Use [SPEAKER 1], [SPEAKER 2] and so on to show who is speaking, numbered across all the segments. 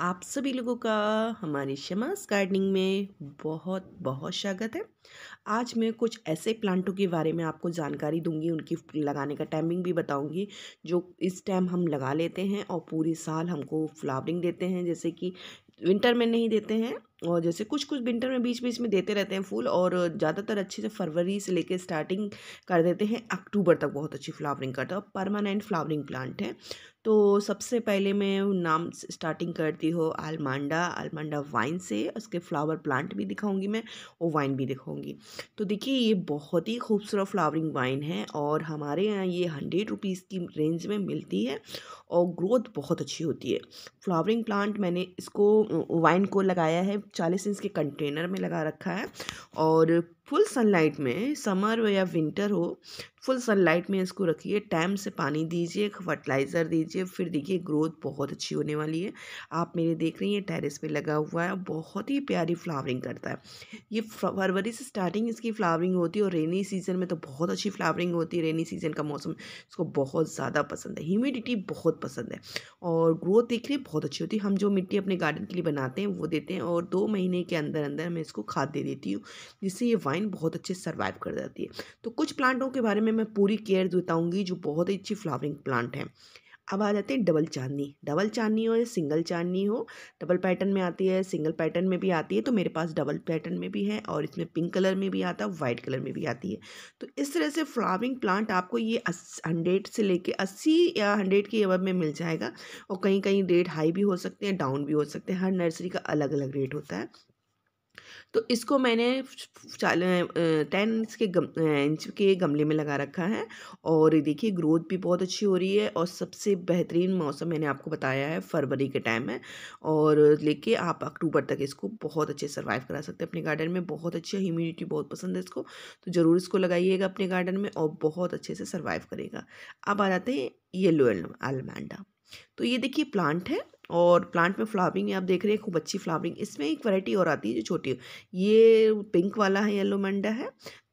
[SPEAKER 1] आप सभी लोगों का हमारी शमास गार्डनिंग में बहुत बहुत स्वागत है आज मैं कुछ ऐसे प्लांटों के बारे में आपको जानकारी दूंगी उनकी लगाने का टाइमिंग भी बताऊंगी जो इस टाइम हम लगा लेते हैं और पूरे साल हमको फ्लावरिंग देते हैं जैसे कि विंटर में नहीं देते हैं और जैसे कुछ कुछ विंटर में बीच बीच में देते रहते हैं फूल और ज़्यादातर अच्छे से फरवरी से लेकर स्टार्टिंग कर देते हैं अक्टूबर तक बहुत अच्छी फ्लावरिंग करता है परमानेंट फ्लावरिंग प्लांट है तो सबसे पहले मैं नाम स्टार्टिंग करती हूँ आलमांडा आलमांडा वाइन से उसके फ्लावर प्लांट भी दिखाऊंगी मैं और वाइन भी दिखाऊंगी तो देखिए ये बहुत ही खूबसूरत फ्लावरिंग वाइन है और हमारे यहाँ ये हंड्रेड रुपीज़ की रेंज में मिलती है और ग्रोथ बहुत अच्छी होती है फ्लावरिंग प्लांट मैंने इसको वाइन को लगाया है चालीस इंच के कंटेनर में लगा रखा है और फुल सनलाइट में समर हो या विंटर हो फुल सनलाइट में इसको रखिए टाइम से पानी दीजिए फर्टिलाइज़र दीजिए फिर देखिए ग्रोथ बहुत अच्छी होने वाली है आप मेरे देख रही हैं टेरेस पे लगा हुआ है बहुत ही प्यारी फ्लावरिंग करता है ये फरवरी से स्टार्टिंग इसकी फ्लावरिंग होती है और रेनी सीजन में तो बहुत अच्छी फ्लावरिंग होती है रेनी सीजन का मौसम इसको बहुत ज़्यादा पसंद है ह्यूमिडिटी बहुत पसंद है और ग्रोथ देख रही बहुत अच्छी होती है हम जो मिट्टी अपने गार्डन के लिए बनाते हैं वो देते हैं और दो महीने के अंदर अंदर मैं इसको खाद दे देती हूँ जिससे ये वाइन वाइन बहुत अच्छे सर्वाइव कर जाती है तो कुछ प्लांटों के बारे में मैं पूरी केयर बताऊँगी जो बहुत ही अच्छी फ्लावरिंग प्लांट हैं अब आ जाते हैं डबल चांदनी डबल चांदनी हो या सिंगल चांदनी हो डबल पैटर्न में आती है सिंगल पैटर्न में भी आती है तो मेरे पास डबल पैटर्न में भी है और इसमें पिंक कलर में भी आता है वाइट कलर में भी आती है तो इस तरह से फ्लावरिंग प्लांट आपको ये हंड्रेड से लेके अस्सी या हंड्रेड के एवब में मिल जाएगा और कहीं कहीं रेट हाई भी हो सकते हैं डाउन भी हो सकते हैं हर नर्सरी का अलग अलग रेट होता है तो इसको मैंने टेन इंच के गम इंच के गमले में लगा रखा है और देखिए ग्रोथ भी बहुत अच्छी हो रही है और सबसे बेहतरीन मौसम मैंने आपको बताया है फरवरी के टाइम में और लेके आप अक्टूबर तक इसको बहुत अच्छे सर्वाइव करा सकते हैं अपने गार्डन में बहुत अच्छी ह्यूमिडिटी बहुत पसंद है इसको तो ज़रूर इसको लगाइएगा अपने गार्डन में और बहुत अच्छे से सर्वाइव करेगा अब आ जाते हैं येलो आलमांडा तो ये देखिए प्लांट है और प्लांट में फ्लावरिंग है आप देख रहे हैं खूब अच्छी फ्लावरिंग इसमें एक वैरायटी और आती है जो छोटी ये पिंक वाला है येलो मंडा है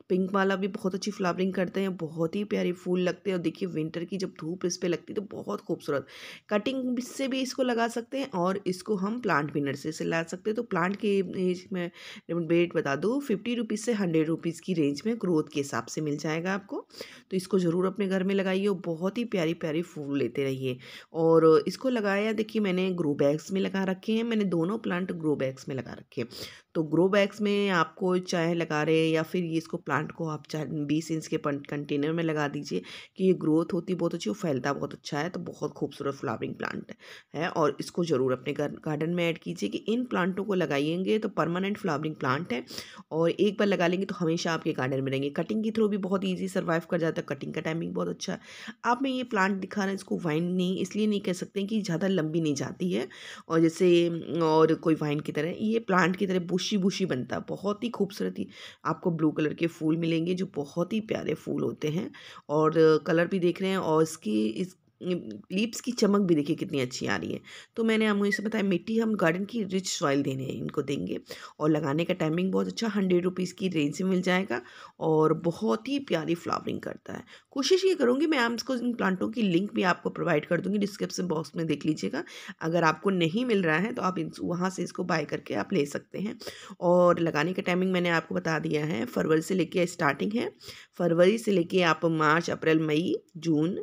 [SPEAKER 1] पिंक वाला भी बहुत अच्छी फ्लावरिंग करते हैं बहुत ही प्यारे फूल लगते हैं और देखिए विंटर की जब धूप इस पर लगती है तो बहुत खूबसूरत कटिंग से भी इसको लगा सकते हैं और इसको हम प्लांट भी नर्सरी से ला सकते हैं तो प्लांट के एज में रेट बता दूँ फिफ्टी रुपीज़ से हंड्रेड रुपीज़ की रेंज में ग्रोथ के हिसाब से मिल जाएगा आपको तो इसको ज़रूर अपने घर में लगाइए और बहुत ही प्यारी प्यारी फूल लेते रहिए और इसको लगाया देखिए मैंने ग्रो बैग्स में लगा रखे हैं मैंने दोनों प्लांट ग्रो बैग्स में लगा रखे हैं तो ग्रो बैग्स में आपको चाहे लगा रहे या फिर ये इसको प्लांट को आप चाहे बीस इंच के कंटेनर में लगा दीजिए कि ये ग्रोथ होती बहुत अच्छी और फैलता बहुत अच्छा है तो बहुत खूबसूरत फ्लावरिंग प्लांट है और इसको ज़रूर अपने गार्डन में ऐड कीजिए कि इन प्लांटों को लगाइएंगे तो परमानेंट फ्लावरिंग प्लांट है और एक बार लगा लेंगे तो हमेशा आपके गार्डन में रहेंगे कटिंग के थ्रू भी बहुत ईजी सर्वाइव कर जाता है कटिंग का टाइमिंग बहुत अच्छा है आप मैं ये प्लांट दिखा रहे हैं इसको वाइन नहीं इसलिए नहीं कह सकते कि ज़्यादा लंबी नहीं जाती है और जैसे और कोई वाइन की तरह ये प्लांट की तरह बुशी बुशी बनता है बहुत ही खूबसूरती आपको ब्लू कलर के फूल मिलेंगे जो बहुत ही प्यारे फूल होते हैं और कलर भी देख रहे हैं और इसकी इस लीप्स की चमक भी देखिए कितनी अच्छी आ रही है तो मैंने हम इसे बताया मिट्टी हम गार्डन की रिच सॉइल देने इनको देंगे और लगाने का टाइमिंग बहुत अच्छा हंड्रेड रुपीज़ की रेंज से मिल जाएगा और बहुत ही प्यारी फ्लावरिंग करता है कोशिश ये करूँगी मैं आपको इन प्लांटों की लिंक भी आपको प्रोवाइड कर दूँगी डिस्क्रिप्सन बॉक्स में देख लीजिएगा अगर आपको नहीं मिल रहा है तो आप वहाँ से इसको बाय करके आप ले सकते हैं और लगाने का टाइमिंग मैंने आपको बता दिया है फरवरी से लेके स्टार्टिंग है फरवरी से लेके आप मार्च अप्रैल मई जून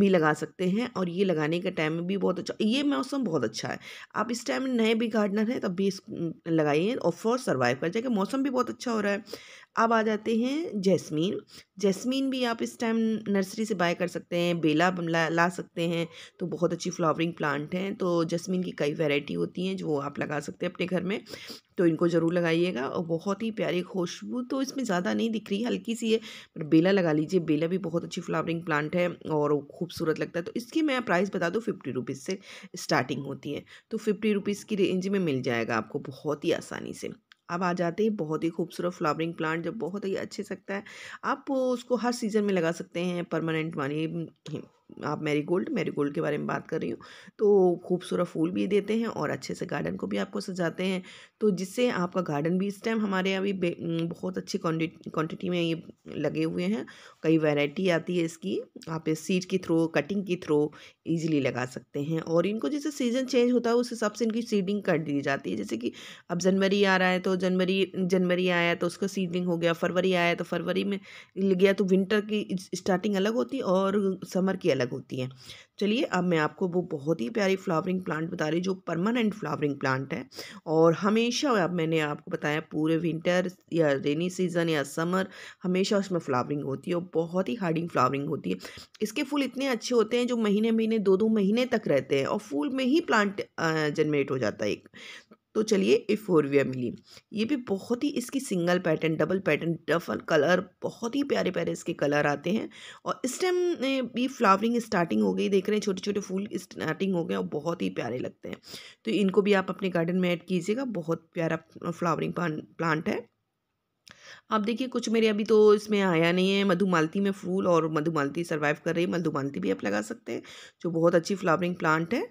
[SPEAKER 1] भी लगा सकते हैं और ये लगाने के टाइम में भी बहुत अच्छा ये मौसम बहुत अच्छा है आप इस टाइम नए भी गार्डनर हैं तब भी इस लगाइए और फॉर सर्वाइव कर जाएगा मौसम भी बहुत अच्छा हो रहा है अब आ जाते हैं जैस्मीन जैस्मीन भी आप इस टाइम नर्सरी से बाय कर सकते हैं बेला ला, ला सकते हैं तो बहुत अच्छी फ्लावरिंग प्लांट हैं तो जैस्मीन की कई वैरायटी होती हैं जो आप लगा सकते हैं अपने घर में तो इनको ज़रूर लगाइएगा और बहुत ही प्यारी खुशबू तो इसमें ज़्यादा नहीं दिख रही हल्की सी है पर बेला लगा लीजिए बेला भी बहुत अच्छी फ्लावरिंग प्लांट है और खूबसूरत लगता है तो इसकी मैं प्राइस बता दूँ फिफ्टी रुपीज़ से स्टार्टिंग होती है तो फिफ्टी रुपीज़ की रेंज में मिल जाएगा आपको बहुत ही आसानी से अब आ जाते हैं बहुत ही खूबसूरत फ्लावरिंग प्लांट जो बहुत ही अच्छे सकता है आप उसको हर सीज़न में लगा सकते हैं परमानेंट मानिए आप मेरी गोल्ड मेरी गोल्ड के बारे में बात कर रही हूँ तो खूबसूरत फूल भी देते हैं और अच्छे से गार्डन को भी आपको सजाते हैं तो जिससे आपका गार्डन भी इस टाइम हमारे अभी बहुत अच्छी क्वान्टिटी में ये लगे हुए हैं कई वैरायटी आती है इसकी आप इस सीड के थ्रू कटिंग के थ्रो ईजिली लगा सकते हैं और इनको जैसे सीज़न चेंज होता है उस हिसाब से इनकी सीडिंग कर दी जाती है जैसे कि अब जनवरी आ रहा है तो जनवरी जनवरी आया तो उसका सीडिंग हो गया फरवरी आया तो फरवरी में गया तो विंटर की स्टार्टिंग अलग होती और समर की अलग अलग होती हैं चलिए अब मैं आपको वो बहुत ही प्यारी फ्लावरिंग प्लांट बता रही जो परमानेंट फ्लावरिंग प्लांट है और हमेशा अब मैंने आपको बताया पूरे विंटर या रेनी सीज़न या समर हमेशा उसमें फ्लावरिंग होती है और बहुत ही हार्डिंग फ्लावरिंग होती है इसके फूल इतने अच्छे होते हैं जो महीने महीने दो दो महीने तक रहते हैं और फूल में ही प्लांट जनरेट हो जाता है एक तो चलिए एफोरविया मिली ये भी बहुत ही इसकी single pattern double pattern double colour बहुत ही प्यारे प्यारे इसके कलर आते हैं और इस टाइम भी फ्लावरिंग स्टार्टिंग हो गई देख रहे हैं छोटे छोटे फूल स्टार्टिंग हो गए और बहुत ही प्यारे लगते हैं तो इनको भी आप अपने गार्डन में ऐड कीजिएगा बहुत प्यारा फ्लावरिंग प्लांट है आप देखिए कुछ मेरे अभी तो इसमें आया नहीं है मधुमालती में फूल और मधुमालती सर्वाइव कर रही है मधुमालती भी आप लगा सकते हैं जो बहुत अच्छी फ्लावरिंग प्लांट है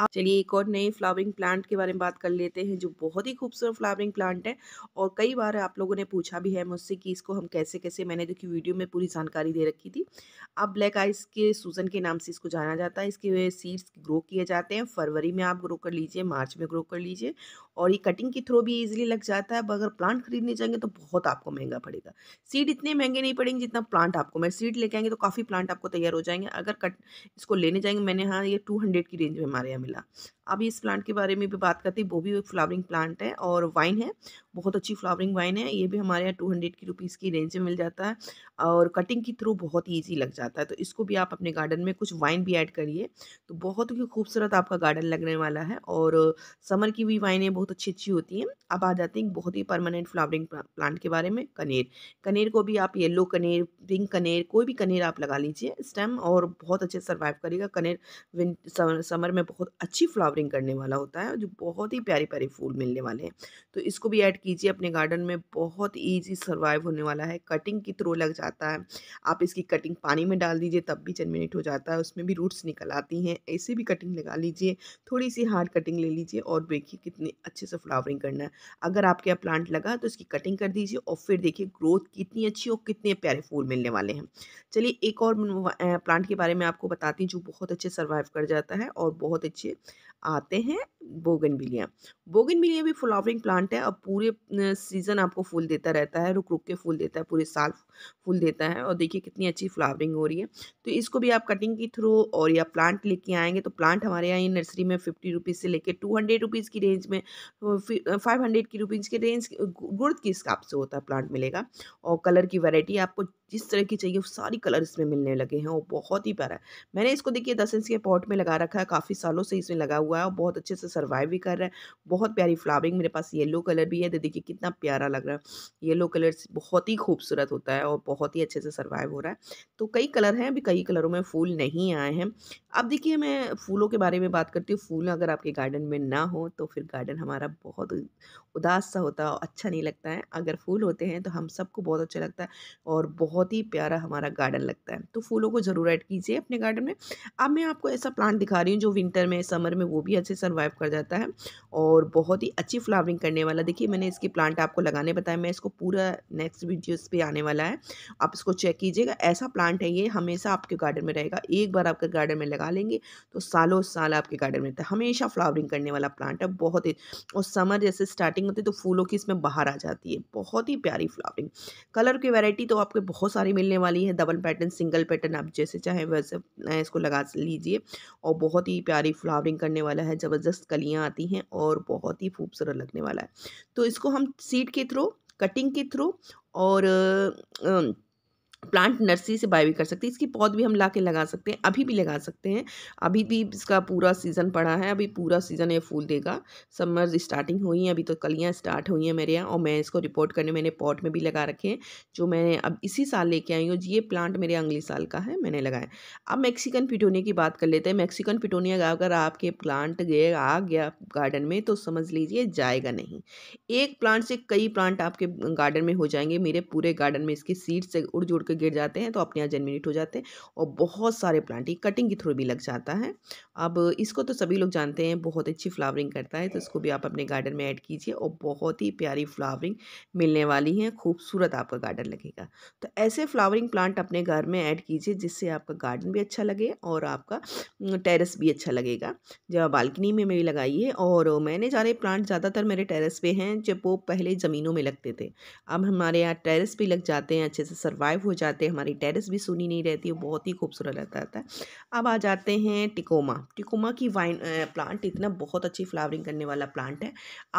[SPEAKER 1] आप चलिए एक और नए फ्लावरिंग प्लांट के बारे में बात कर लेते हैं जो बहुत ही खूबसूरत फ्लावरिंग प्लांट है और कई बार आप लोगों ने पूछा भी है मुझसे कि इसको हम कैसे कैसे मैंने देखी वीडियो में पूरी जानकारी दे रखी थी अब ब्लैक आइस के सूजन के नाम से इसको जाना जाता है इसके सीड्स ग्रो किए जाते हैं फरवरी में आप ग्रो कर लीजिए मार्च में ग्रो कर लीजिए और ये कटिंग के थ्रू भी ईजिली लग जाता है अगर प्लांट खरीदने जाएंगे तो बहुत आपको महंगा पड़ेगा सीड इतने महंगे नहीं पड़ेंगे जितना प्लांट आपको मैं सीड लेके आएंगे तो काफ़ी प्लांट आपको तैयार हो जाएंगे अगर कट इसको लेने जाएंगे मैंने हाँ ये टू हंड्रेड की रेंज में हमारे यहाँ मिला अभी इस प्लांट के बारे में भी बात करते हैं वो भी एक फ्लावरिंग प्लांट है और वाइन है बहुत अच्छी फ्लावरिंग वाइन है ये भी हमारे यहाँ टू हंड्रेड की रुपीज़ की रेंज में मिल जाता है और कटिंग के थ्रू बहुत ही ईजी लग जाता है तो इसको भी आप अपने गार्डन में कुछ वाइन भी ऐड करिए तो बहुत ही खूबसूरत आपका गार्डन लगने वाला है और समर की भी वाइनें बहुत अच्छी अच्छी होती हैं अब आ जाती हैं बहुत ही परमानेंट फ्लावरिंग प्लांट के बारे में कनेर कनेर को भी आप येलो कनेर पिंक कनेर कोई भी कनेर आप लगा लीजिए स्टेम और बहुत अच्छे सर्वाइव करेगा कनेर समर में बहुत अच्छी फ्लावरिंग करने वाला होता है जो बहुत ही प्यारे प्यारे फूल मिलने वाले हैं तो इसको भी ऐड कीजिए अपने गार्डन में बहुत ईजी सर्वाइव होने वाला है कटिंग की थ्रो लग जाता है आप इसकी कटिंग पानी में डाल दीजिए तब भी जर्मिनेट हो जाता है उसमें भी रूट्स निकल आती हैं ऐसे भी कटिंग लगा लीजिए थोड़ी सी हार्ड कटिंग ले लीजिए और देखिए कितने अच्छे से फ्लावरिंग करना है अगर आपके यहाँ प्लांट लगा तो इसकी कटिंग कर दीजिए और फिर देखिए ग्रोथ कितनी अच्छी और कितने प्यारे फूल मिलने वाले हैं चलिए एक और प्लांट के बारे में आपको बताती हूँ जो बहुत अच्छे सर्वाइव कर जाता है और बहुत अच्छी बच्चे आते हैं बोगन बिलिया बोगन बिलिया भी फ्लावरिंग प्लांट है अब पूरे सीज़न आपको फूल देता रहता है रुक रुक के फूल देता है पूरे साल फूल देता है और देखिए कितनी अच्छी फ्लावरिंग हो रही है तो इसको भी आप कटिंग के थ्रू और या प्लांट लेके आएंगे तो प्लांट हमारे यहाँ नर्सरी में फिफ्टी रुपीज़ से लेके टू हंड्रेड रुपीज़ की रेंज में फाइव हंड्रेड की रुपीज़ के रेंज ग्रोथ के हिसाब से होता है प्लांट मिलेगा और कलर की वैरायटी आपको जिस तरह की चाहिए वो सारी कलर इसमें मिलने लगे हैं और बहुत ही प्यारा है मैंने इसको देखिए दस इंच के पॉट में लगा रखा है काफ़ी सालों से इसमें लगा हुआ है और बहुत अच्छे से सर्वाइव भी कर रहा है बहुत प्यारी फ्लावरिंग मेरे पास येलो कलर भी है तो देखिए कितना प्यारा लग रहा है येलो कलर बहुत ही खूबसूरत होता है और बहुत ही अच्छे से सर्वाइव हो रहा है तो कई कलर हैं अभी कई कलरों में फूल नहीं आए हैं अब देखिए मैं फूलों के बारे में बात करती हूँ फूल अगर आपके गार्डन में ना हो तो फिर गार्डन हमारा बहुत उदास सा होता है अच्छा नहीं लगता है अगर फूल होते हैं तो हम सबको बहुत अच्छा लगता है और बहुत ही प्यारा हमारा गार्डन लगता है तो फूलों को ज़रूर ऐड कीजिए अपने गार्डन में अब मैं आपको ऐसा प्लांट दिखा रही हूँ जो विंटर में समर में वो भी अच्छे सर्वाइव कर जाता है और बहुत ही अच्छी फ्लावरिंग करने वाला देखिए मैंने इसके प्लांट आपको लगाने बताया मैं इसको पूरा नेक्स्ट वीडियोस पे आने वाला है आप इसको चेक कीजिएगा ऐसा प्लांट है ये हमेशा आपके गार्डन में रहेगा एक बार आपके गार्डन में लगा लेंगे तो सालों साल आपके गार्डन में रहता है हमेशा फ्लावरिंग करने वाला प्लांट है बहुत ही और समर जैसे स्टार्टिंग होती है तो फूलों की इसमें बाहर आ जाती है बहुत ही प्यारी फ्लावरिंग कलर की वेराइटी तो आपको बहुत सारी मिलने वाली है डबल पैटर्न सिंगल पैटर्न आप जैसे चाहें वैसे इसको लगा लीजिए और बहुत ही प्यारी फ्लावरिंग करने वाला है ज़बरदस्त कलियाँ आती हैं और बहुत ही खूबसूरत लगने वाला है तो इसको हम सीड के थ्रू कटिंग के थ्रू और प्लांट नर्सरी से बाय भी कर सकते हैं इसकी पौध भी हम ला के लगा सकते हैं अभी भी लगा सकते हैं अभी भी इसका पूरा सीज़न पड़ा है अभी पूरा सीज़न ये फूल देगा समर स्टार्टिंग हुई है अभी तो कलियाँ स्टार्ट हुई हैं मेरे यहाँ और मैं इसको रिपोर्ट करने मैंने पॉट में भी लगा रखे हैं जो मैंने अब इसी साल लेके आई हूँ ये प्लांट मेरे अगले साल का है मैंने लगाया अब मैक्सिकन पिटोनिया की बात कर लेते हैं मैक्सिकन पिटोनिया अगर आपके प्लांट गए आ गया गार्डन में तो समझ लीजिए जाएगा नहीं एक प्लांट से कई प्लांट आपके गार्डन में हो जाएंगे मेरे पूरे गार्डन में इसके सीड से उड़ जुड़ होकर गिर जाते हैं तो अपने आप जर्मिनेट हो जाते हैं और बहुत सारे प्लांट कटिंग के थ्रू भी लग जाता है अब इसको तो सभी लोग जानते हैं बहुत अच्छी फ्लावरिंग करता है तो इसको भी आप अपने गार्डन में ऐड कीजिए और बहुत ही प्यारी फ्लावरिंग मिलने वाली है खूबसूरत आपका गार्डन लगेगा तो ऐसे फ्लावरिंग प्लांट अपने घर में ऐड कीजिए जिससे आपका गार्डन भी अच्छा लगे और आपका टेरेस भी अच्छा लगेगा जब बालकनी में भी लगाइए और मैंने सारे प्लांट ज़्यादातर मेरे टेरेस पे हैं जब वो पहले ज़मीनों में लगते थे अब हमारे यहाँ टेरेस भी लग जाते हैं अच्छे से सर्वाइव हो जाते हैं हमारी टेरेस भी सूनी नहीं रहती है बहुत ही खूबसूरत रहता है अब आ जाते हैं टिकोमा टिकोमा की वाइन प्लांट इतना बहुत अच्छी फ्लावरिंग करने वाला प्लांट है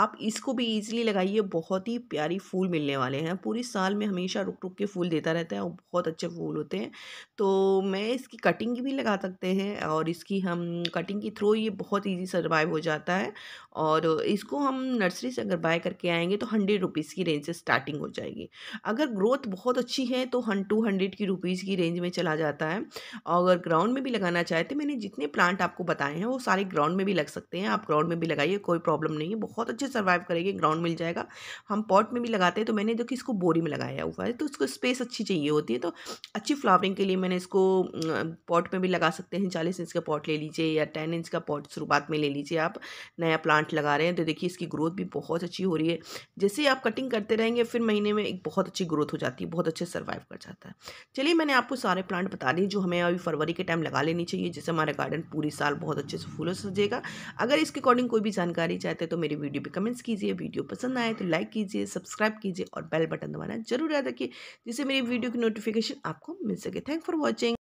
[SPEAKER 1] आप इसको भी ईजिली लगाइए बहुत ही प्यारी फूल मिलने वाले हैं पूरी साल में हमेशा रुक रुक के फूल देता रहता है और बहुत अच्छे फूल होते हैं तो मैं इसकी कटिंग भी लगा सकते हैं और इसकी हम कटिंग के थ्रू ये बहुत ईजी सर्वाइव हो जाता है और इसको हम नर्सरी से अगर बाय करके आएंगे तो हंड्रेड रुपीज़ की रेंज से स्टार्टिंग हो जाएगी अगर ग्रोथ बहुत अच्छी है तो हंड टू हंड्रेड की रुपीज़ की रेंज में चला जाता है और अगर ग्राउंड में भी लगाना चाहे तो मैंने जितने प्लांट आपको बताए हैं वो सारे ग्राउंड में भी लग सकते हैं आप ग्राउंड में भी लगाइए कोई प्रॉब्लम नहीं है बहुत अच्छे सर्वाइव करेंगे ग्राउंड मिल जाएगा हम पॉट में भी लगाते हैं तो मैंने जो कि इसको बोरी में लगाया हुआ है तो उसको स्पेस अच्छी चाहिए होती है तो अच्छी फ्लावरिंग के लिए मैंने इसको पॉट में भी लगा सकते हैं चालीस इंच का पॉट ले लीजिए या टेन इंच का पॉट शुरुआत में ले लीजिए आप नया प्लांट लगा रहे हैं तो देखिए इसकी ग्रोथ भी बहुत अच्छी हो रही है जैसे ही आप कटिंग करते रहेंगे फिर महीने में एक बहुत अच्छी ग्रोथ हो जाती है बहुत अच्छे सर्वाइव कर जाते हैं जाता है चलिए मैंने आपको सारे प्लांट बता दिए जो हमें अभी फरवरी के टाइम लगा लेनी चाहिए जिससे हमारा गार्डन पूरी साल बहुत अच्छे से फूलों से सजेगा अगर इसके अकॉर्डिंग कोई भी जानकारी चाहते तो मेरी वीडियो पर कमेंट्स कीजिए वीडियो पसंद आए तो लाइक कीजिए सब्सक्राइब कीजिए और बेल बटन दबाना जरूर याद रखिए जिससे मेरी वीडियो की नोटिफिकेशन आपको मिल सके थैंक फॉर वॉचिंग